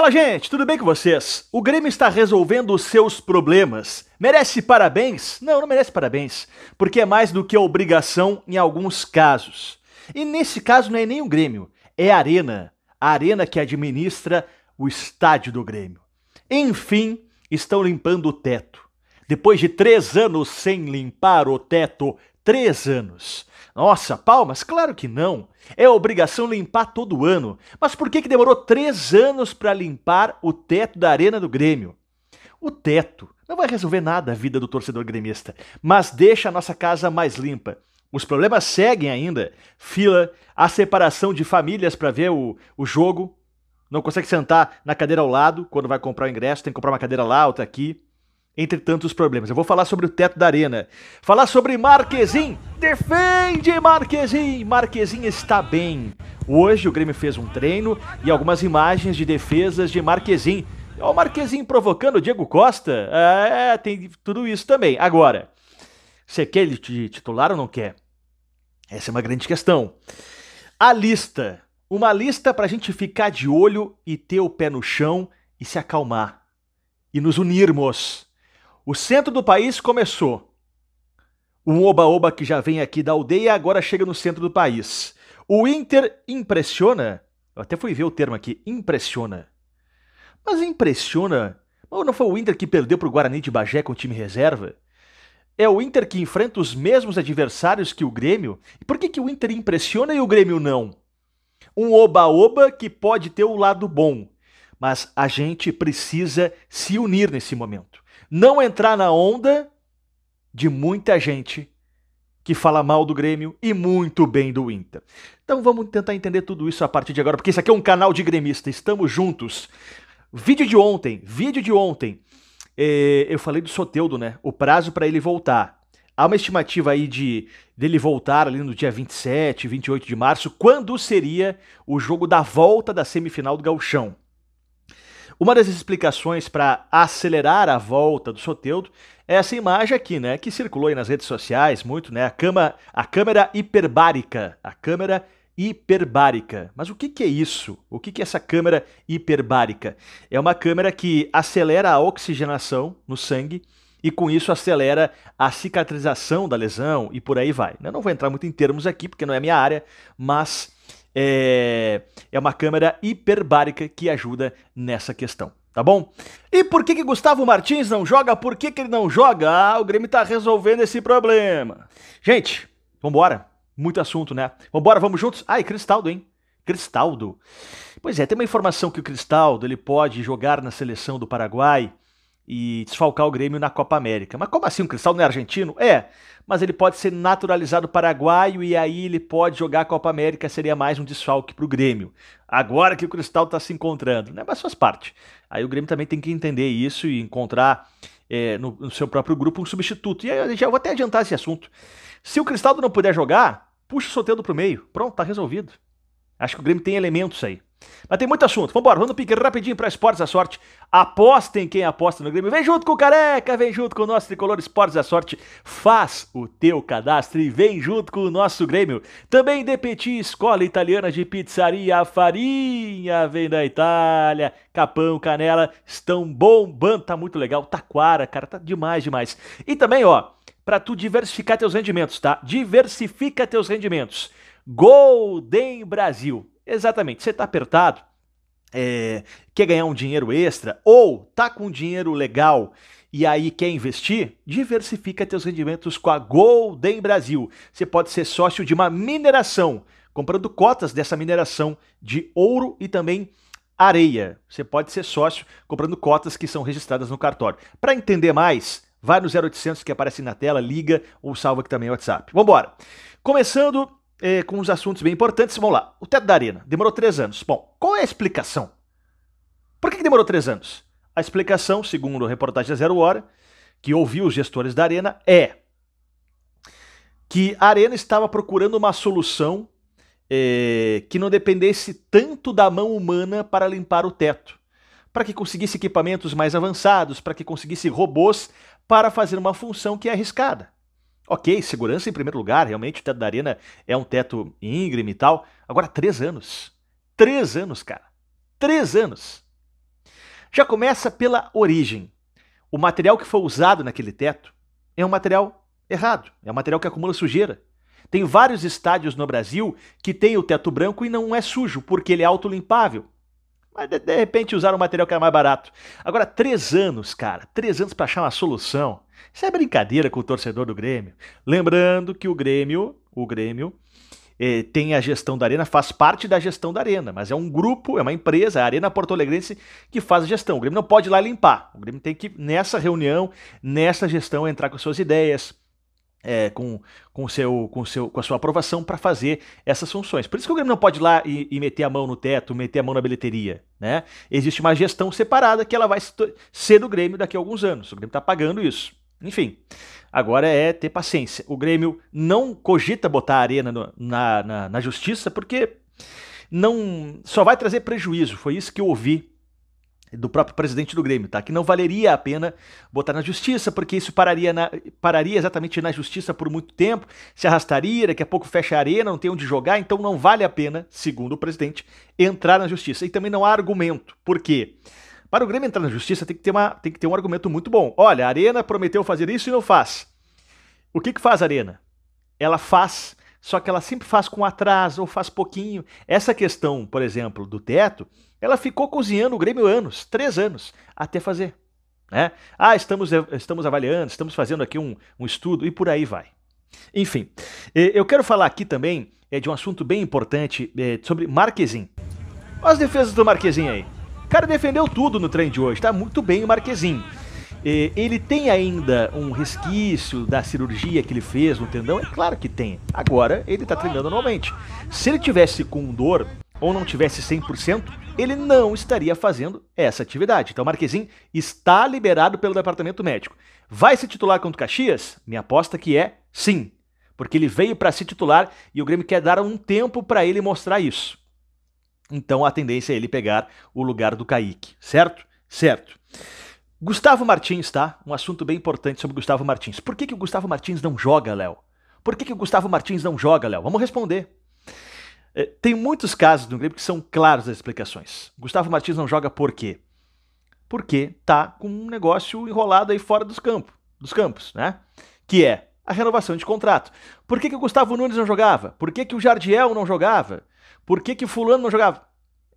Fala gente, tudo bem com vocês? O Grêmio está resolvendo os seus problemas. Merece parabéns? Não, não merece parabéns, porque é mais do que obrigação em alguns casos. E nesse caso não é nem o Grêmio, é a Arena, a Arena que administra o estádio do Grêmio. Enfim, estão limpando o teto. Depois de três anos sem limpar o teto três anos. Nossa, palmas? Claro que não. É obrigação limpar todo ano. Mas por que, que demorou três anos para limpar o teto da Arena do Grêmio? O teto não vai resolver nada a vida do torcedor gremista, mas deixa a nossa casa mais limpa. Os problemas seguem ainda. Fila, a separação de famílias para ver o, o jogo. Não consegue sentar na cadeira ao lado quando vai comprar o ingresso, tem que comprar uma cadeira lá, outra aqui entre tantos problemas. Eu vou falar sobre o teto da arena, falar sobre Marquezin. Defende Marquezin! Marquezin está bem. Hoje o Grêmio fez um treino e algumas imagens de defesas de Marquezin. Olha o Marquezin provocando o Diego Costa. É, tem tudo isso também. Agora, você quer ele de titular ou não quer? Essa é uma grande questão. A lista. Uma lista para a gente ficar de olho e ter o pé no chão e se acalmar. E nos unirmos. O centro do país começou. Um oba-oba que já vem aqui da aldeia agora chega no centro do país. O Inter impressiona. Eu até fui ver o termo aqui, impressiona. Mas impressiona. Ou não foi o Inter que perdeu para o Guarani de Bagé com o time reserva? É o Inter que enfrenta os mesmos adversários que o Grêmio? E por que, que o Inter impressiona e o Grêmio não? Um oba-oba que pode ter o lado bom, mas a gente precisa se unir nesse momento não entrar na onda de muita gente que fala mal do Grêmio e muito bem do Inter. Então vamos tentar entender tudo isso a partir de agora, porque isso aqui é um canal de gremista, estamos juntos. Vídeo de ontem, vídeo de ontem. É, eu falei do Soteudo, né? O prazo para ele voltar. Há uma estimativa aí de dele voltar ali no dia 27, 28 de março, quando seria o jogo da volta da semifinal do Gauchão. Uma das explicações para acelerar a volta do Soteudo é essa imagem aqui, né, que circulou nas redes sociais muito, né, a, cama, a câmera hiperbárica, a câmera hiperbárica. Mas o que, que é isso? O que, que é essa câmera hiperbárica? É uma câmera que acelera a oxigenação no sangue e com isso acelera a cicatrização da lesão e por aí vai. Eu né? não vou entrar muito em termos aqui porque não é minha área, mas é, é uma câmera hiperbárica que ajuda nessa questão tá bom? E por que, que Gustavo Martins não joga? Por que, que ele não joga? Ah, o Grêmio tá resolvendo esse problema. Gente, vambora. Muito assunto, né? Vambora, vamos juntos? Ah, e Cristaldo, hein? Cristaldo. Pois é, tem uma informação que o Cristaldo ele pode jogar na seleção do Paraguai e desfalcar o Grêmio na Copa América. Mas como assim? O Cristal não é argentino? É, mas ele pode ser naturalizado paraguaio e aí ele pode jogar a Copa América, seria mais um desfalque para o Grêmio. Agora que o Cristal está se encontrando, né? Mas faz parte. Aí o Grêmio também tem que entender isso e encontrar é, no, no, seu próprio grupo um substituto. E aí eu já vou até adiantar esse assunto. Se o Cristaldo não puder jogar, puxa o Soteldo para o meio. Pronto, tá resolvido. Acho que o Grêmio tem elementos aí. Mas tem muito assunto. Vamos embora, vamos no pique rapidinho para Esportes da Sorte. Apostem quem aposta no Grêmio. Vem junto com o Careca, vem junto com o nosso Tricolor Esportes da Sorte. Faz o teu cadastro e vem junto com o nosso Grêmio. Também DPT, Escola Italiana de Pizzaria. A farinha vem da Itália. Capão, Canela estão bombando. Tá muito legal. Taquara, cara, tá demais, demais. E também, ó, para tu diversificar teus rendimentos, tá? Diversifica teus rendimentos. Golden Brasil Exatamente. Você está apertado, é, quer ganhar um dinheiro extra ou está com dinheiro legal e aí quer investir, diversifica teus rendimentos com a Golden Brasil. Você pode ser sócio de uma mineração, comprando cotas dessa mineração de ouro e também areia. Você pode ser sócio comprando cotas que são registradas no cartório. Para entender mais, vai no 0800 que aparece na tela, liga ou salva que também o WhatsApp. Vambora. Começando é, com uns assuntos bem importantes. Vamos lá. O teto da arena demorou três anos. Bom, qual é a explicação? Por que, que demorou três anos? A explicação, segundo a reportagem da Zero Hora, que ouviu os gestores da arena, é que a arena estava procurando uma solução é, que não dependesse tanto da mão humana para limpar o teto, para que conseguisse equipamentos mais avançados, para que conseguisse robôs para fazer uma função que é arriscada. Ok, segurança em primeiro lugar, realmente o teto da arena é um teto íngreme e tal. Agora, três anos. Três anos, cara. Três anos. Já começa pela origem. O material que foi usado naquele teto é um material errado, é um material que acumula sujeira. Tem vários estádios no Brasil que tem o teto branco e não é sujo, porque ele é autolimpável. Mas de, de repente usaram um material que era mais barato. Agora, três anos, cara, três anos para achar uma solução. Isso é brincadeira com o torcedor do Grêmio. Lembrando que o Grêmio, o Grêmio, eh, tem a gestão da arena, faz parte da gestão da arena, mas é um grupo, é uma empresa, a Arena Porto Alegrense, que faz a gestão. O Grêmio não pode ir lá limpar. O Grêmio tem que, nessa reunião, nessa gestão, entrar com suas ideias, é, com, com, seu, com, seu, com a sua aprovação para fazer essas funções. Por isso que o Grêmio não pode ir lá e, e, meter a mão no teto, meter a mão na bilheteria. Né? Existe uma gestão separada que ela vai ser do Grêmio daqui a alguns anos. O Grêmio está pagando isso. Enfim, agora é ter paciência. O Grêmio não cogita botar a arena no, na, na, na justiça porque não só vai trazer prejuízo. Foi isso que eu ouvi do próprio presidente do Grêmio, tá? Que não valeria a pena botar na justiça, porque isso pararia, na, pararia exatamente na justiça por muito tempo, se arrastaria, daqui a pouco fecha a arena, não tem onde jogar, então não vale a pena, segundo o presidente, entrar na justiça. E também não há argumento. Por quê? Para o Grêmio entrar na justiça tem que ter, uma, tem que ter um argumento muito bom. Olha, a Arena prometeu fazer isso e não faz. O que, que faz a Arena? Ela faz só que ela sempre faz com atraso ou faz pouquinho. Essa questão, por exemplo, do teto, ela ficou cozinhando o Grêmio anos, três anos, até fazer. Né? Ah, estamos, estamos avaliando, estamos fazendo aqui um, um estudo e por aí vai. Enfim, eu quero falar aqui também é, de um assunto bem importante é, sobre Marquezin. Olha as defesas do Marquezin aí. O cara defendeu tudo no trem de hoje, tá muito bem o Marquezinho ele tem ainda um resquício da cirurgia que ele fez no tendão? É claro que tem. Agora ele está treinando anualmente. Se ele tivesse com dor ou não tivesse 100%, ele não estaria fazendo essa atividade. Então Marquezinho está liberado pelo departamento médico. Vai se titular contra o Caxias? Minha aposta que é sim, porque ele veio para se titular e o Grêmio quer dar um tempo para ele mostrar isso. Então a tendência é ele pegar o lugar do Kaique, certo? Certo. Gustavo Martins, tá? Um assunto bem importante sobre Gustavo Martins. Por que, que o Gustavo Martins não joga, Léo? Por que, que o Gustavo Martins não joga, Léo? Vamos responder. É, tem muitos casos do Grêmio que são claros as explicações. Gustavo Martins não joga por quê? Porque tá com um negócio enrolado aí fora dos, campos, dos campos, né? Que é a renovação de contrato. Por que, que o Gustavo Nunes não jogava? Por que, que o Jardiel não jogava? Por que, que o fulano não jogava?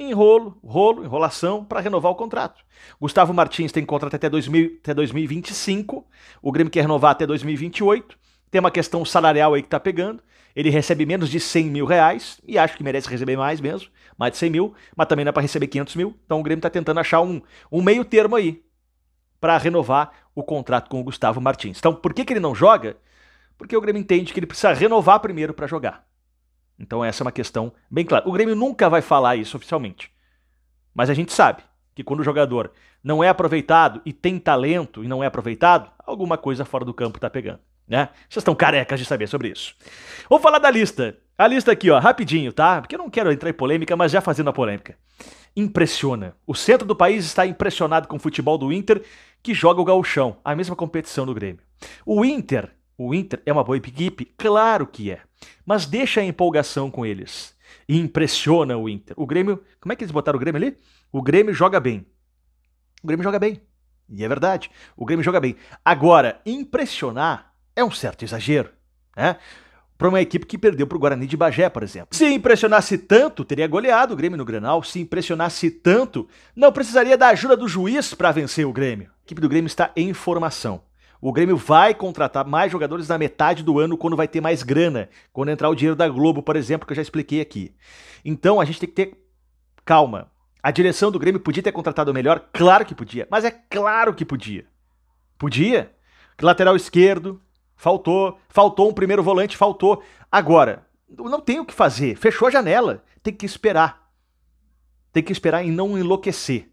enrolo, rolo, enrolação para renovar o contrato. Gustavo Martins tem contrato até, 2000, até 2025, o Grêmio quer renovar até 2028. Tem uma questão salarial aí que tá pegando. Ele recebe menos de 100 mil reais e acho que merece receber mais mesmo, mais de 100 mil, mas também dá para receber 500 mil. Então o Grêmio tá tentando achar um, um meio termo aí para renovar o contrato com o Gustavo Martins. Então por que, que ele não joga? Porque o Grêmio entende que ele precisa renovar primeiro para jogar. Então essa é uma questão bem clara. O Grêmio nunca vai falar isso oficialmente. Mas a gente sabe que quando o jogador não é aproveitado e tem talento e não é aproveitado, alguma coisa fora do campo tá pegando, né? Vocês estão carecas de saber sobre isso. Vou falar da lista. A lista aqui, ó, rapidinho, tá? Porque eu não quero entrar em polêmica, mas já fazendo a polêmica. Impressiona. O centro do país está impressionado com o futebol do Inter, que joga o gauchão, a mesma competição do Grêmio. O Inter o Inter é uma boa equipe? Claro que é. Mas deixa a empolgação com eles. E impressiona o Inter. O Grêmio. Como é que eles botaram o Grêmio ali? O Grêmio joga bem. O Grêmio joga bem. E é verdade. O Grêmio joga bem. Agora, impressionar é um certo exagero. Né? Para uma equipe que perdeu para o Guarani de Bagé, por exemplo. Se impressionasse tanto, teria goleado o Grêmio no Granal. Se impressionasse tanto, não precisaria da ajuda do juiz para vencer o Grêmio. A equipe do Grêmio está em formação. O Grêmio vai contratar mais jogadores na metade do ano, quando vai ter mais grana, quando entrar o dinheiro da Globo, por exemplo, que eu já expliquei aqui. Então a gente tem que ter calma. A direção do Grêmio podia ter contratado melhor? Claro que podia, mas é claro que podia. Podia? Lateral esquerdo, faltou. Faltou um primeiro volante, faltou. Agora, não tem o que fazer. Fechou a janela. Tem que esperar. Tem que esperar e não enlouquecer.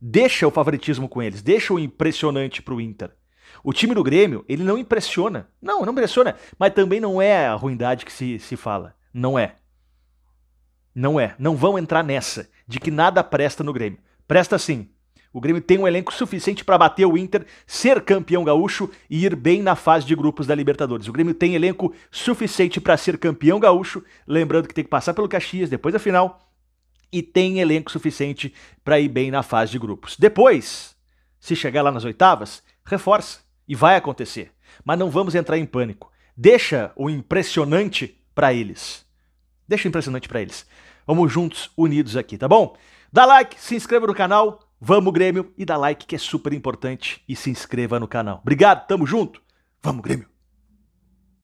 Deixa o favoritismo com eles, deixa o impressionante pro Inter. O time do Grêmio, ele não impressiona. Não, não impressiona. Mas também não é a ruindade que se, se fala. Não é. Não é. Não vão entrar nessa de que nada presta no Grêmio. Presta sim. O Grêmio tem um elenco suficiente para bater o Inter, ser campeão gaúcho e ir bem na fase de grupos da Libertadores. O Grêmio tem elenco suficiente para ser campeão gaúcho, lembrando que tem que passar pelo Caxias depois da final, e tem elenco suficiente para ir bem na fase de grupos. Depois, se chegar lá nas oitavas, reforça e vai acontecer. Mas não vamos entrar em pânico. Deixa o impressionante para eles. Deixa o impressionante para eles. Vamos juntos, unidos aqui, tá bom? Dá like, se inscreva no canal, vamos Grêmio e dá like que é super importante e se inscreva no canal. Obrigado, tamo junto. Vamos Grêmio.